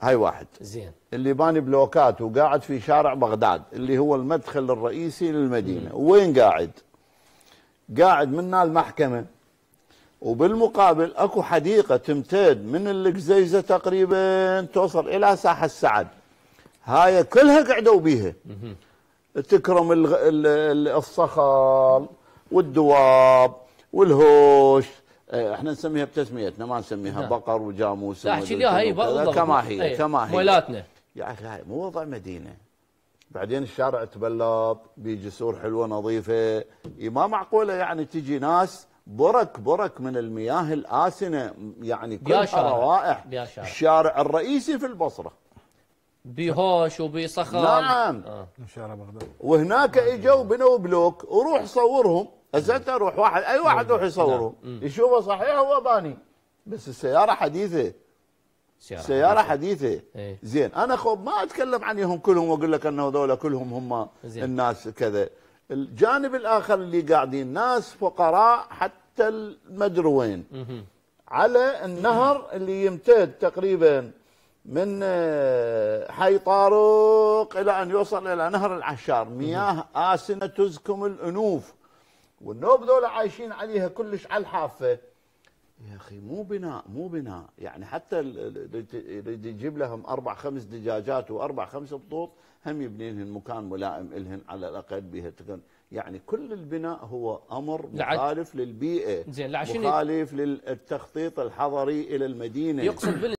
هاي واحد زين اللي باني بلوكات وقاعد في شارع بغداد اللي هو المدخل الرئيسي للمدينه مم. وين قاعد قاعد منا المحكمه وبالمقابل اكو حديقه تمتد من القزيزه تقريبا توصل الى ساحه السعد هاي كلها قعدوا بيها تكرم الصخر والدواب والهوش احنا نسميها بتسميتنا ما نسميها نعم. بقر وجاموس احكي هي كما هي ايه. كما هي مولاتنا اخي هاي مو وضع مدينه بعدين الشارع تبلط بجسور حلوه نظيفه ما معقوله يعني تجي ناس برك برك من المياه الآسنة يعني كلها روائح الشارع الرئيسي في البصرة بهوش وبصخر نعم آه. وهناك اجوا بنوا بلوك وروح صورهم هسه انت روح واحد اي واحد يروح نعم. يصوره نعم. يشوفه صحيح هو باني بس السياره حديثه سيارة, سيارة حديثة, حديثة. ايه. زين أنا خب ما أتكلم عنهم كلهم وأقول لك أنه ذولا كلهم هم زين. الناس كذا الجانب الآخر اللي قاعدين ناس فقراء حتى المدروين مه. على النهر اللي يمتد تقريبا من آه، حي طارق إلى أن يوصل إلى نهر العشار مياه آسنة تزكم الأنوف والنوب دول عايشين عليها كلش على الحافه يا اخي مو بناء مو بناء يعني حتى يريد يجيب لهم اربع خمس دجاجات واربع خمس بطوط هم يبني لهم مكان ملائم لهم على الاقل بها تكون يعني كل البناء هو امر مخالف للبيئه زين مخالف للتخطيط الحضري الى المدينه يقصد